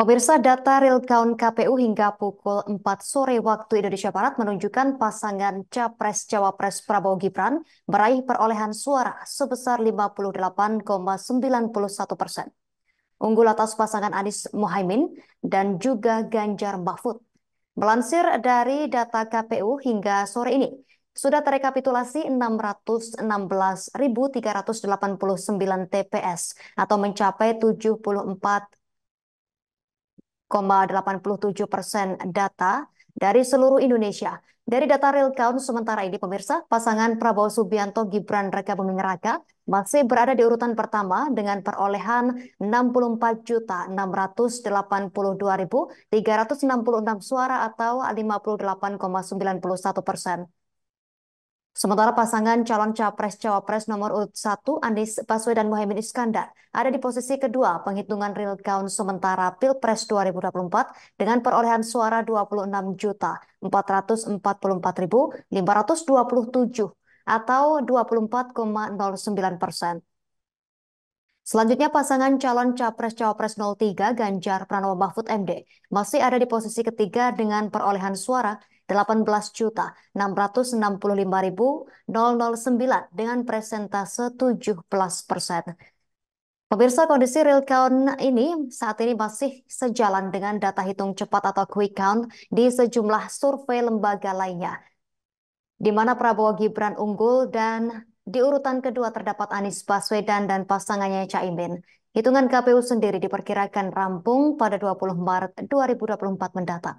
Pemirsa data real count KPU hingga pukul 4 sore waktu Indonesia Barat menunjukkan pasangan Capres-Cawapres Prabowo Gibran meraih perolehan suara sebesar 58,91 persen. Unggul atas pasangan Anies Mohaimin dan juga Ganjar Mahfud. Melansir dari data KPU hingga sore ini, sudah terekapitulasi 616.389 TPS atau mencapai 74 87 persen data dari seluruh Indonesia. Dari data real count sementara ini, pemirsa, pasangan Prabowo Subianto Gibran Raka Buming Raka masih berada di urutan pertama dengan perolehan 64.682.366 suara atau 58,91 persen. Sementara pasangan calon capres-cawapres nomor urut 1 Anies Baswedan Muhaimin Iskandar ada di posisi kedua penghitungan real count sementara Pilpres 2024 dengan perolehan suara 26.444.527 atau 24,09 persen. Selanjutnya pasangan calon Capres-Cawapres 03 Ganjar Pranowo Mahfud MD masih ada di posisi ketiga dengan perolehan suara 18.665.009 dengan presentase 17 persen. Pemirsa kondisi real count ini saat ini masih sejalan dengan data hitung cepat atau quick count di sejumlah survei lembaga lainnya. Di mana Prabowo Gibran unggul dan di urutan kedua terdapat Anies Baswedan dan pasangannya Caimin. Hitungan KPU sendiri diperkirakan rampung pada 20 Maret 2024 mendatang.